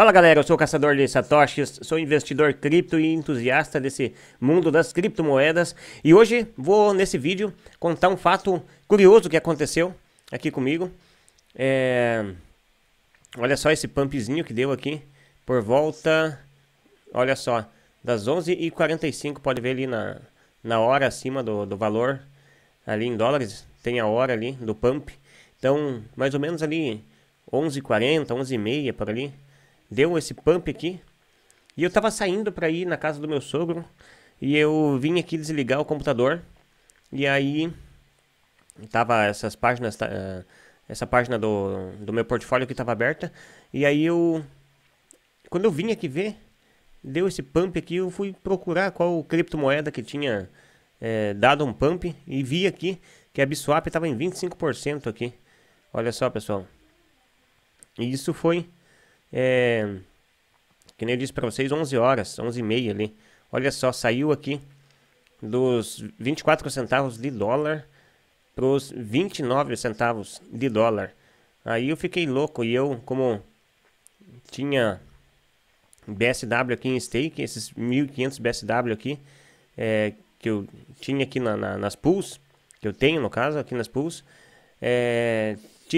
Fala galera, eu sou o caçador de satoshis, sou investidor cripto e entusiasta desse mundo das criptomoedas e hoje vou nesse vídeo contar um fato curioso que aconteceu aqui comigo. É... Olha só esse pumpzinho que deu aqui por volta, olha só, das 11h45, pode ver ali na, na hora acima do, do valor, ali em dólares, tem a hora ali do pump. Então, mais ou menos ali 11h40, 11h30 por ali deu esse pump aqui. E eu tava saindo pra ir na casa do meu sogro. E eu vim aqui desligar o computador. E aí tava essas páginas. Tá, eh, essa página do, do meu portfólio que tava aberta. E aí eu. Quando eu vim aqui ver, deu esse pump aqui. Eu fui procurar qual criptomoeda que tinha é, dado um pump. E vi aqui que a Biswap tava em 25% aqui. Olha só, pessoal. E isso foi é, que nem eu disse para vocês, 11 horas, 11 e meia ali. Olha só, saiu aqui dos 24 centavos de dólar para os 29 centavos de dólar. Aí eu fiquei louco e eu, como tinha BSW aqui em stake, esses 1500 BSW aqui, é, que eu tinha aqui na, na, nas pools, que eu tenho no caso, aqui nas pools, é,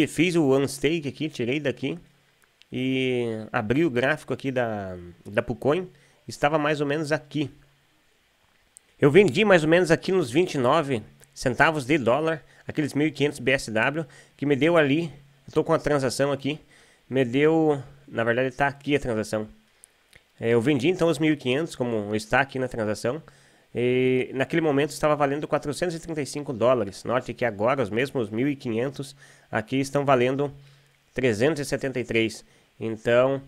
fiz o unstake aqui, tirei daqui e abri o gráfico aqui da, da Pucoin, estava mais ou menos aqui. Eu vendi mais ou menos aqui nos 29 centavos de dólar, aqueles 1.500 BSW, que me deu ali, estou com a transação aqui, me deu, na verdade está aqui a transação. É, eu vendi então os 1.500, como está aqui na transação, e naquele momento estava valendo 435 dólares. Note que agora os mesmos 1.500 aqui estão valendo 373. Então,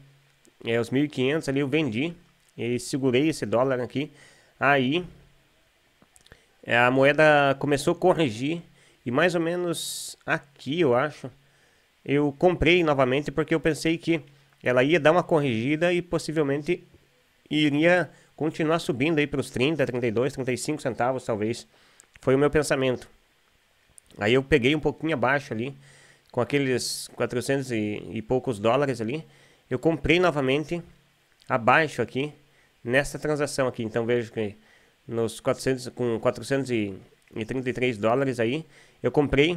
é, os 1.500 ali eu vendi e segurei esse dólar aqui. Aí, é, a moeda começou a corrigir e mais ou menos aqui, eu acho, eu comprei novamente porque eu pensei que ela ia dar uma corrigida e possivelmente iria continuar subindo aí para os 30, 32, 35 centavos talvez. Foi o meu pensamento. Aí eu peguei um pouquinho abaixo ali com aqueles 400 e, e poucos dólares ali, eu comprei novamente abaixo aqui nessa transação aqui. Então vejo que nos 400 com 433 dólares aí, eu comprei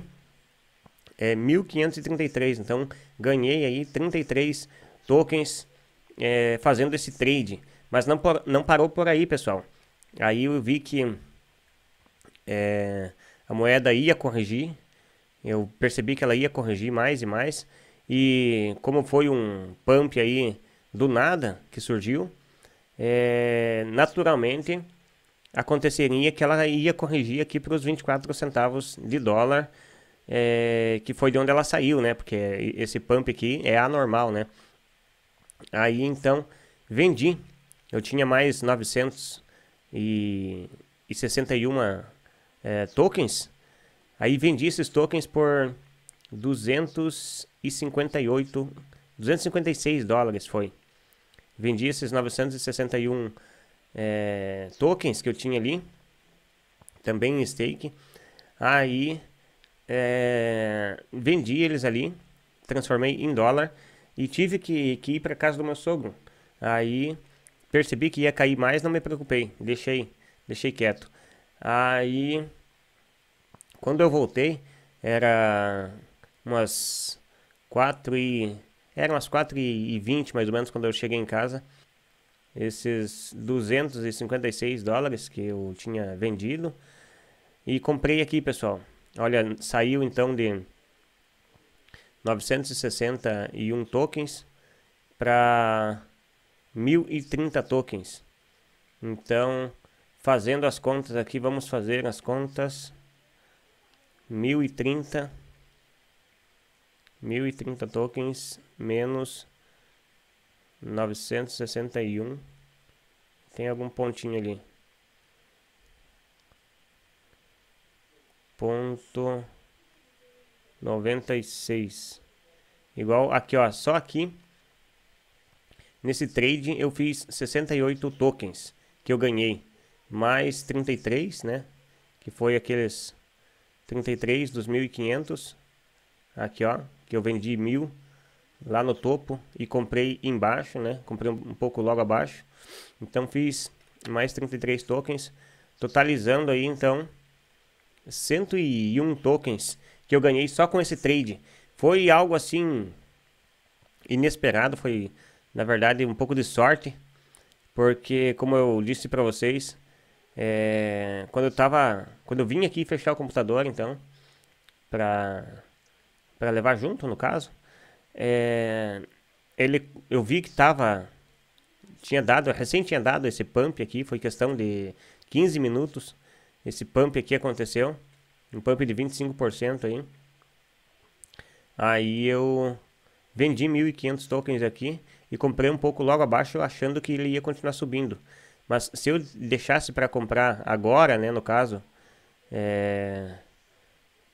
é eh, 1533, então ganhei aí 33 tokens é, fazendo esse trade, mas não, por, não parou por aí, pessoal. Aí eu vi que é, a moeda ia corrigir, eu percebi que ela ia corrigir mais e mais. E como foi um pump aí do nada que surgiu, é, naturalmente aconteceria que ela ia corrigir aqui para os 24 centavos de dólar, é, que foi de onde ela saiu, né? Porque esse pump aqui é anormal, né? Aí então vendi. Eu tinha mais 961 é, tokens Aí vendi esses tokens por 258, 256 dólares foi. Vendi esses 961 é, eh, tokens que eu tinha ali, também em stake. Aí é, vendi eles ali, transformei em dólar e tive que, que ir para casa do meu sogro. Aí percebi que ia cair mais, não me preocupei, deixei, deixei quieto. Aí quando eu voltei, era umas 4 e. Era umas 4 e 20 mais ou menos quando eu cheguei em casa. Esses 256 dólares que eu tinha vendido. E comprei aqui, pessoal. Olha, saiu então de 961 tokens para 1030 tokens. Então, fazendo as contas aqui, vamos fazer as contas. 1030 1030 tokens menos 961 tem algum pontinho ali ponto 96 igual aqui ó só aqui nesse trade eu fiz 68 tokens que eu ganhei mais 33 né que foi aqueles 33 dos 1.500. Aqui, ó. Que eu vendi mil lá no topo e comprei embaixo, né? Comprei um pouco logo abaixo. Então fiz mais 33 tokens, totalizando aí então 101 tokens que eu ganhei só com esse trade. Foi algo assim inesperado, foi na verdade um pouco de sorte, porque como eu disse para vocês, é, quando eu tava. Quando eu vim aqui fechar o computador, então, pra, pra levar junto, no caso, é, ele, eu vi que tava. Tinha dado, recém tinha dado esse pump aqui, foi questão de 15 minutos. Esse pump aqui aconteceu. Um pump de 25% aí. Aí eu vendi 1.500 tokens aqui e comprei um pouco logo abaixo achando que ele ia continuar subindo. Mas se eu deixasse para comprar agora, né, no caso, é,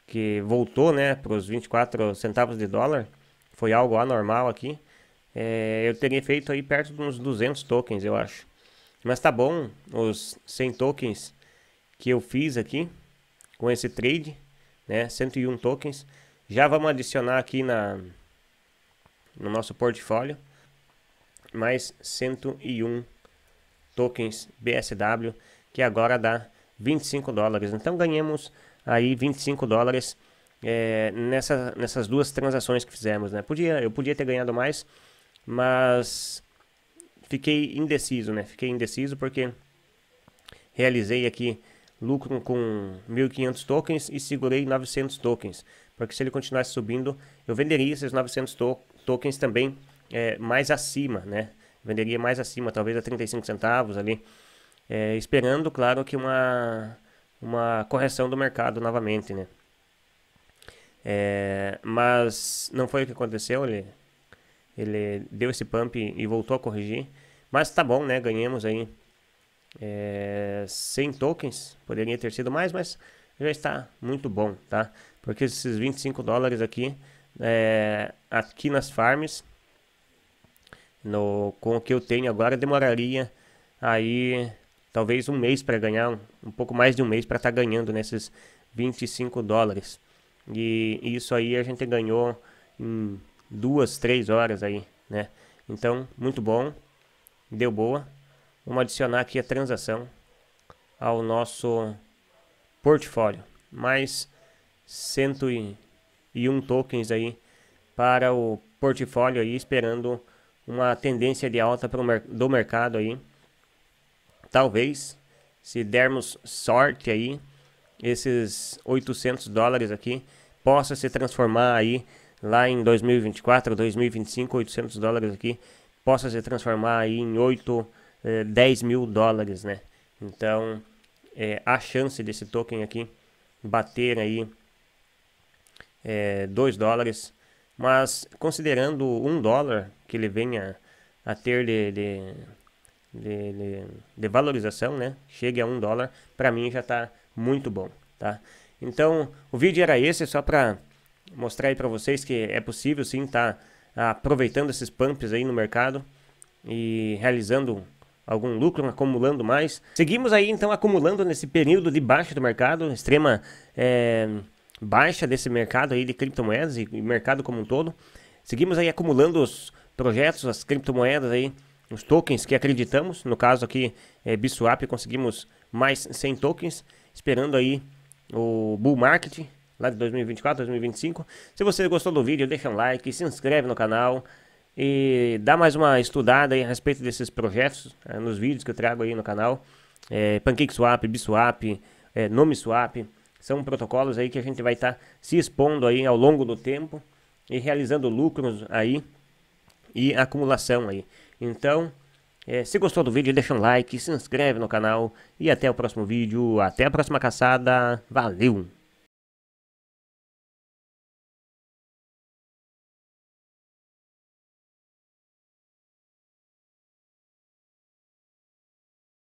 que voltou, né, para os 24 centavos de dólar, foi algo anormal aqui, é, eu teria feito aí perto de uns 200 tokens, eu acho. Mas tá bom, os 100 tokens que eu fiz aqui com esse trade, né, 101 tokens, já vamos adicionar aqui na no nosso portfólio mais 101 tokens tokens BSW, que agora dá 25 dólares. Então ganhamos aí 25 dólares é, nessa, nessas duas transações que fizemos. Né? Podia, eu podia ter ganhado mais, mas fiquei indeciso, né? Fiquei indeciso porque realizei aqui lucro com 1.500 tokens e segurei 900 tokens. Porque se ele continuasse subindo, eu venderia esses 900 to tokens também é, mais acima, né? venderia mais acima, talvez a 35 centavos ali, é, esperando, claro, que uma, uma correção do mercado novamente, né? É, mas não foi o que aconteceu, ele, ele deu esse pump e voltou a corrigir, mas tá bom, né? Ganhamos aí é, 100 tokens, poderia ter sido mais, mas já está muito bom, tá? Porque esses 25 dólares aqui, é, aqui nas farms, no, com o que eu tenho agora, demoraria aí talvez um mês para ganhar, um, um, pouco mais de um mês para estar tá ganhando nesses 25 dólares. E isso aí a gente ganhou em duas, três horas aí, né? Então, muito bom, deu boa. Vamos adicionar aqui a transação ao nosso portfólio. Mais 101 tokens aí para o portfólio aí, esperando uma tendência de alta do mercado aí. Talvez, se dermos sorte aí, esses 800 dólares aqui possa se transformar aí lá em 2024, 2025, 800 dólares aqui possa se transformar aí em 8, eh, 10 mil dólares, né? Então, é, a chance desse token aqui bater aí é, eh, 2 dólares mas considerando um dólar que ele venha a ter de, de, de, de valorização, né? Chegue a um dólar, para mim já está muito bom, tá? Então, o vídeo era esse, só para mostrar aí para vocês que é possível sim estar tá aproveitando esses pumps aí no mercado e realizando algum lucro, acumulando mais. Seguimos aí então acumulando nesse período de baixa do mercado, extrema... É baixa desse mercado aí de criptomoedas e, mercado como um todo. Seguimos aí acumulando os projetos, as criptomoedas aí, os tokens que acreditamos. No caso aqui, é, Biswap, conseguimos mais 100 tokens, esperando aí o bull market lá de 2024, 2025. Se você gostou do vídeo, deixa um like, se inscreve no canal e dá mais uma estudada aí a respeito desses projetos é, nos vídeos que eu trago aí no canal. É, eh, PancakeSwap, Biswap é, eh, NomeSwap. São protocolos aí que a gente vai estar tá se expondo aí ao longo do tempo e realizando lucros aí e acumulação aí. Então, é, se gostou do vídeo, deixa um like, se inscreve no canal e até o próximo vídeo, até a próxima caçada. Valeu!